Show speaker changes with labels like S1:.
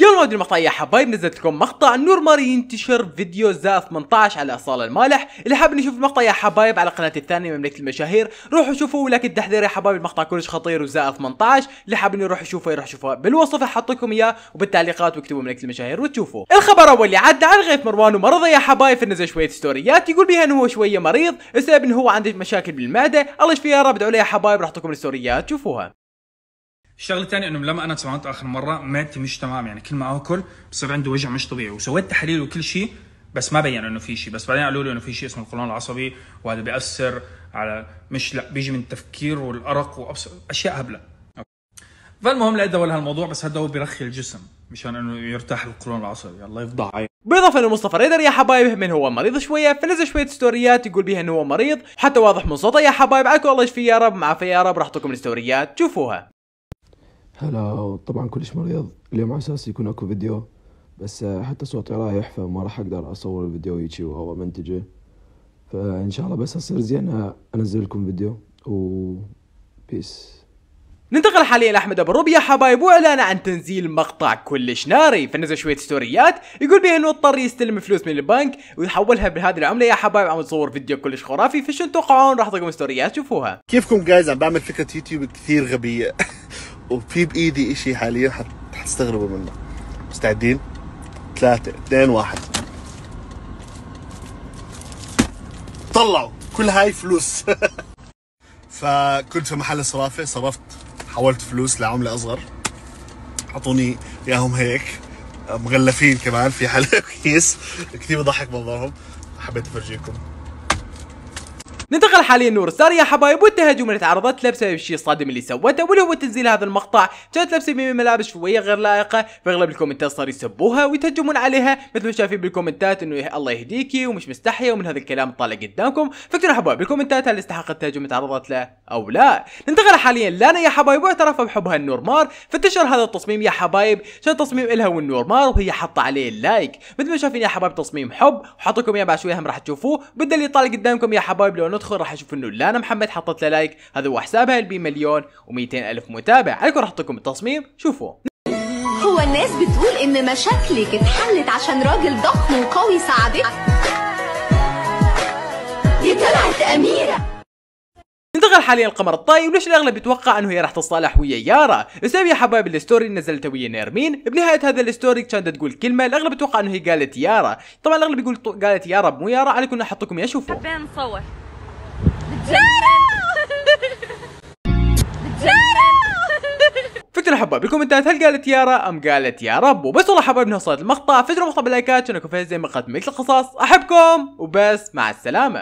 S1: قبل ما ادري المقطع يا حبايب نزلت لكم مقطع نور ماري ينتشر فيديو زا 18 على اصال المالح اللي حاب يشوف المقطع يا حبايب على قناتي الثانيه مملكه المشاهير روحوا شوفوا ولكن التحذير يا حبايب المقطع كلش خطير وزا 18 اللي حاب يروح يشوفه يروح يشوفه بالوصف احط لكم اياه وبالتعليقات واكتبوا مملكه المشاهير وتشوفوا الخبر اول اللي عدى عن غيث مروان ومرضه يا حبايب نزل شويه ستوريات يقول بها انه هو شويه مريض السبب انه هو عنده مشاكل بالمعده الله يشفيه يا رب ادعوا له يا حبايب راح احط لكم الستوريات شوفوها الشغله الثانيه انه لما انا تمرنت اخر مره معدتي مش تمام يعني كل ما اكل بصير عندي وجع مش طبيعي وسويت تحاليل وكل شيء بس ما بين انه في شيء بس بعدين قالوا لي انه في شيء اسمه القولون العصبي وهذا بياثر على مش لا بيجي من التفكير والارق وأبصر اشياء هبله فالمهم لا ادوا هالموضوع بس هذا هو بيرخي الجسم مشان انه يرتاح القولون العصبي الله يفضح عليك بالاضافه لمصطفى ريدر يا حبايب من هو مريض شويه فنزل شويه ستوريات يقول بها انه هو مريض حتى واضح من صوته يا حبايب عليكم الله يشفيه يا رب معافى يا رب راح لكم الستوريات شوفوها هلا طبعا كلش مريض اليوم على اساس يكون اكو فيديو بس آه، حتى صوتي رايح فما راح اقدر اصور الفيديو هيجي وهو منتجه فان شاء الله بس اصير زين آه، انزل لكم فيديو و بيس ننتقل حاليا لاحمد ابو ربيع حبايب واعلان عن تنزيل مقطع كلش ناري فنزل شويه ستوريات يقول بها انه اضطر يستلم فلوس من البنك ويحولها بهذه العمله يا حبايب عم تصور فيديو كلش خرافي فشو تتوقعون راح تلقون ستوريات شوفوها كيفكم جايز عم بعمل فكره يوتيوب كثير غبيه وفي بايدي اشي حاليا حتستغربوا منه مستعدين؟ ثلاثة اثنين واحد طلعوا كل هاي فلوس فكنت في محل صرافة صرفت حولت فلوس لعملة أصغر أعطوني إياهم هيك مغلفين كمان في حلقة كيس كثير بضحك منظرهم حبيت أفرجيكم ننتقل حاليا نور ستار يا حبايب والتهجم اللي تعرضت له بسبب الشيء الصادم اللي سوته واللي هو تنزيل هذا المقطع كانت لابسه من ملابس شويه غير لائقه فاغلب الكومنتات صار يسبوها ويتهجمون عليها مثل ما شايفين بالكومنتات انه الله يهديكي ومش مستحيه ومن هذا الكلام طالع قدامكم فاكتبوا حبايب بالكومنتات هل استحق التهجم تعرضت له او لا ننتقل حاليا لانا يا حبايب واعترف بحبها مار فانتشر هذا التصميم يا حبايب كان تصميم الها مار وهي حاطه عليه اللايك مثل ما شايفين يا حبايب تصميم حب وحط لكم اياه بعد شوي هم راح تشوفوه اللي طالع قدامكم يا حبايب لو ادخل راح اشوف انه لانا محمد حطت له لايك هذا هو حسابها اللي مليون و200 الف متابع عليكم راح احط لكم التصميم شوفوا هو الناس بتقول ان مشاكلك اتحلت عشان راجل ضخم وقوي ساعدك دي طلعت اميره انتقل حاليا القمر الطاي وليش الاغلب يتوقع انه هي راح تصالح ويا يارا بسبب يا حبايب الستوري اللي نزلته ويا نيرمين بنهايه هذا الستوري كانت تقول كلمه الاغلب يتوقع انه هي قالت يارا طبعا الاغلب يقول قالت يارا مو يارا عليكم احط لكم يا شوفوا حبينا نصور فكرة حباب انت هل قالت يارا ام قالت يا رب وبس والله حبايب انه وصلت المقطع فجروا المقطع باللايكات شنو كوفيز زي ما قدمت القصص احبكم وبس مع السلامة